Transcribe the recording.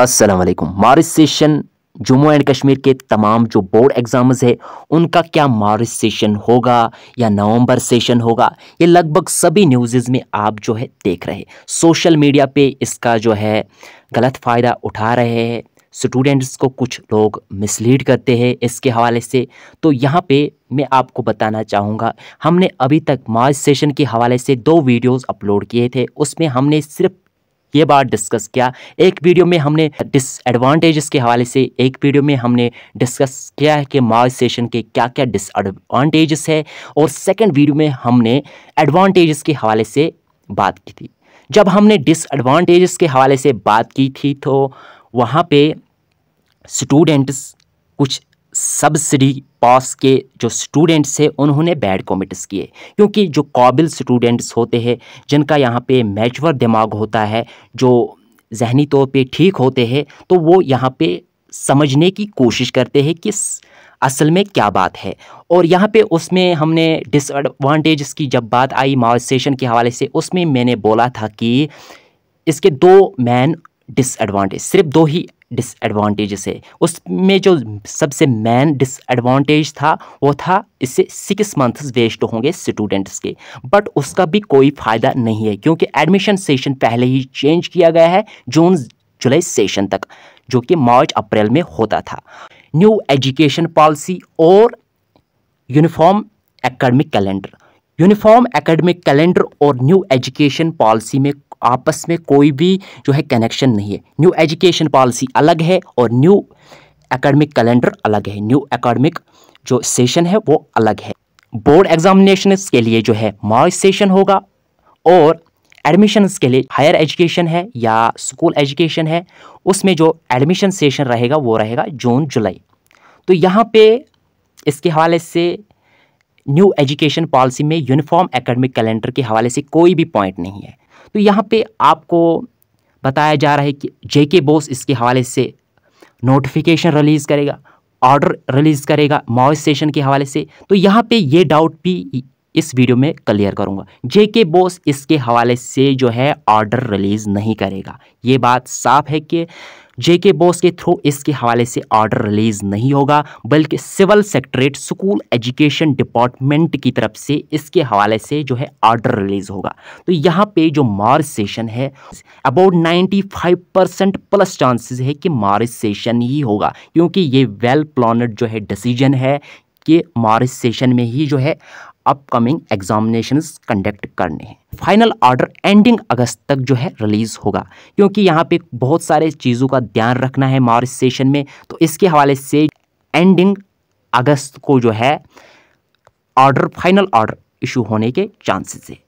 Aslam March session Jammu and Kashmir के तमाम जो बोर्ड एग्ज़ाम्स है उनका क्या मार्च सेशन होगा या नवंबर सेशन होगा ये लगभग सभी न्यूज़ में आप जो है देख रहे हैं सोशल मीडिया पे इसका जो है गलत फ़ायदा उठा रहे हैं स्टूडेंट्स को कुछ लोग मिसलीड करते हैं इसके हवाले से तो यहाँ पे मैं आपको बताना चाहूँगा हमने अभी तक मार्च सेशन के हवाले से दो वीडियोस अपलोड किए थे उसमें हमने सिर्फ ये बात डिस्कस किया एक वीडियो में हमने डिसएडवांटेजेस के हवाले से एक वीडियो में हमने डिस्कस किया है कि सेशन के क्या क्या डिसएडवांटेजेस है और सेकेंड वीडियो में हमने एडवांटेजेस के हवाले से बात की थी जब हमने डिसएडवांटेजेस के हवाले से बात की थी तो वहाँ पे स्टूडेंट्स कुछ सब्सिडी पास के जो स्टूडेंट्स हैं उन्होंने बैड कॉमेंट्स किए क्योंकि जो काबिल स्टूडेंट्स होते हैं जिनका यहाँ पे मैचवर दिमाग होता है जो जहनी तौर पे ठीक होते हैं तो वो यहाँ पे समझने की कोशिश करते हैं कि असल में क्या बात है और यहाँ पे उसमें हमने डिसएडवांटेजेस की जब बात आई माओसेशन के हवाले से उसमें मैंने बोला था कि इसके दो मैन डिसएडवांटेज सिर्फ दो ही डिसएडवांटेज है उसमें जो सबसे मेन डिसएडवांटेज था वो था इससे सिक्स मंथ्स वेस्ट होंगे स्टूडेंट्स के बट उसका भी कोई फ़ायदा नहीं है क्योंकि एडमिशन सेशन पहले ही चेंज किया गया है जून जुलाई सेशन तक जो कि मार्च अप्रैल में होता था न्यू एजुकेशन पॉलिसी और uniform academic calendar uniform academic calendar और न्यू एजुकेशन पॉलिसी में आपस में कोई भी जो है कनेक्शन नहीं है न्यू एजुकेशन पॉलिसी अलग है और न्यू एकेडमिक कैलेंडर अलग है न्यू एकेडमिक जो सेशन है वो अलग है बोर्ड एग्जामिनेशन के लिए जो है मार्च सेशन होगा और एडमिशन के लिए हायर एजुकेशन है या स्कूल एजुकेशन है उसमें जो एडमिशन सेशन रहेगा वो रहेगा जून जुलाई तो यहाँ पे इसके हवाले से न्यू एजुकेशन पॉलिसी में यूनिफॉर्म एकेडमिक कैलेंडर के हवाले से कोई भी पॉइंट नहीं है तो यहाँ पे आपको बताया जा रहा है कि जे के बोस इसके हवाले से नोटिफिकेशन रिलीज़ करेगा ऑर्डर रिलीज़ करेगा मॉइस सेशन के हवाले से तो यहाँ पे ये डाउट भी इस वीडियो में क्लियर करूँगा जे के बोस इसके हवाले से जो है ऑर्डर रिलीज़ नहीं करेगा ये बात साफ है कि जेके बोस के थ्रू इसके हवाले से ऑर्डर रिलीज नहीं होगा बल्कि civil secretariat school education department की तरफ से इसके हवाले से जो है ऑर्डर रिलीज होगा तो यहाँ पे जो मार्च सेशन है अबाउट 95 परसेंट प्लस चांसेस है कि मार्च सेशन ही होगा क्योंकि ये वेल प्लानड जो है डिसीजन है आपके मार्च सेशन में ही जो है अपकमिंग एग्जामिनेशन कंडक्ट करने हैं फाइनल ऑर्डर एंडिंग अगस्त तक जो है रिलीज़ होगा क्योंकि यहाँ पे बहुत सारे चीज़ों का ध्यान रखना है मार्च सेशन में तो इसके हवाले से एंडिंग अगस्त को जो है ऑर्डर फाइनल ऑर्डर इशू होने के चांसेस है